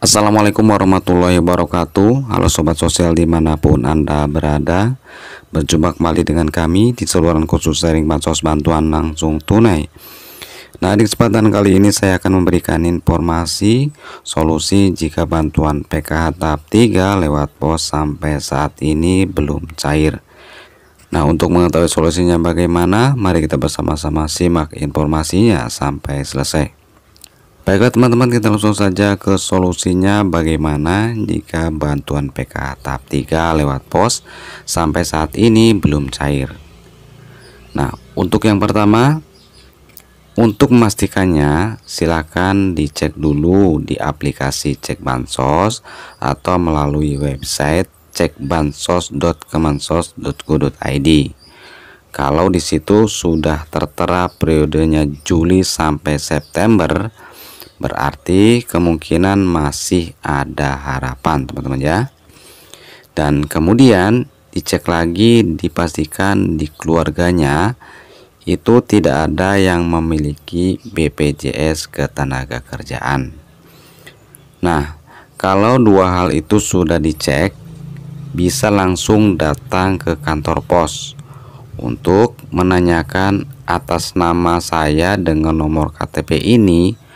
Assalamualaikum warahmatullahi wabarakatuh Halo Sobat Sosial dimanapun Anda berada Berjumpa kembali dengan kami di saluran khusus sharing bansos bantuan langsung tunai Nah di kesempatan kali ini saya akan memberikan informasi solusi jika bantuan PKH tahap 3 lewat pos sampai saat ini belum cair Nah untuk mengetahui solusinya bagaimana mari kita bersama-sama simak informasinya sampai selesai Baiklah teman-teman kita langsung saja ke solusinya bagaimana jika bantuan PKH tahap 3 lewat pos sampai saat ini belum cair. Nah untuk yang pertama untuk memastikannya silakan dicek dulu di aplikasi cek bansos atau melalui website cekbansos.kemensos.go.id kalau di situ sudah tertera periodenya Juli sampai September berarti kemungkinan masih ada harapan teman-teman ya dan kemudian dicek lagi dipastikan di keluarganya itu tidak ada yang memiliki BPJS ketenaga kerjaan nah kalau dua hal itu sudah dicek bisa langsung datang ke kantor pos untuk menanyakan atas nama saya dengan nomor KTP ini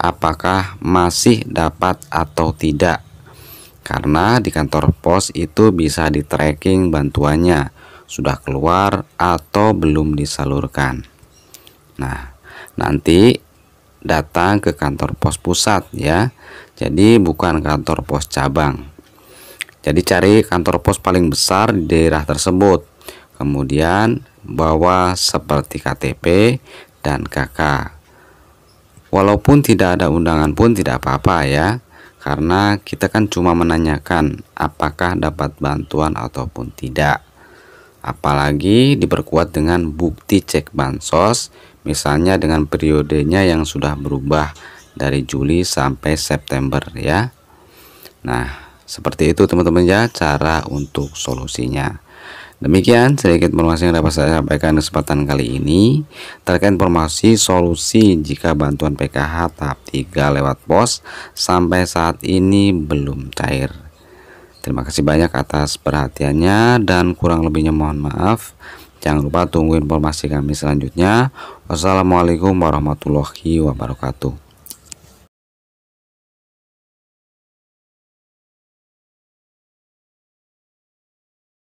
apakah masih dapat atau tidak karena di kantor pos itu bisa di tracking bantuannya sudah keluar atau belum disalurkan nah nanti datang ke kantor pos pusat ya jadi bukan kantor pos cabang jadi cari kantor pos paling besar di daerah tersebut kemudian bawa seperti KTP dan KK Walaupun tidak ada undangan pun tidak apa-apa ya, karena kita kan cuma menanyakan apakah dapat bantuan ataupun tidak. Apalagi diperkuat dengan bukti cek bansos, misalnya dengan periodenya yang sudah berubah dari Juli sampai September ya. Nah, seperti itu teman-teman ya cara untuk solusinya. Demikian sedikit informasi yang dapat saya sampaikan kesempatan kali ini terkait informasi solusi jika bantuan PKH tahap 3 lewat pos sampai saat ini belum cair. Terima kasih banyak atas perhatiannya dan kurang lebihnya mohon maaf. Jangan lupa tunggu informasi kami selanjutnya. Wassalamualaikum warahmatullahi wabarakatuh.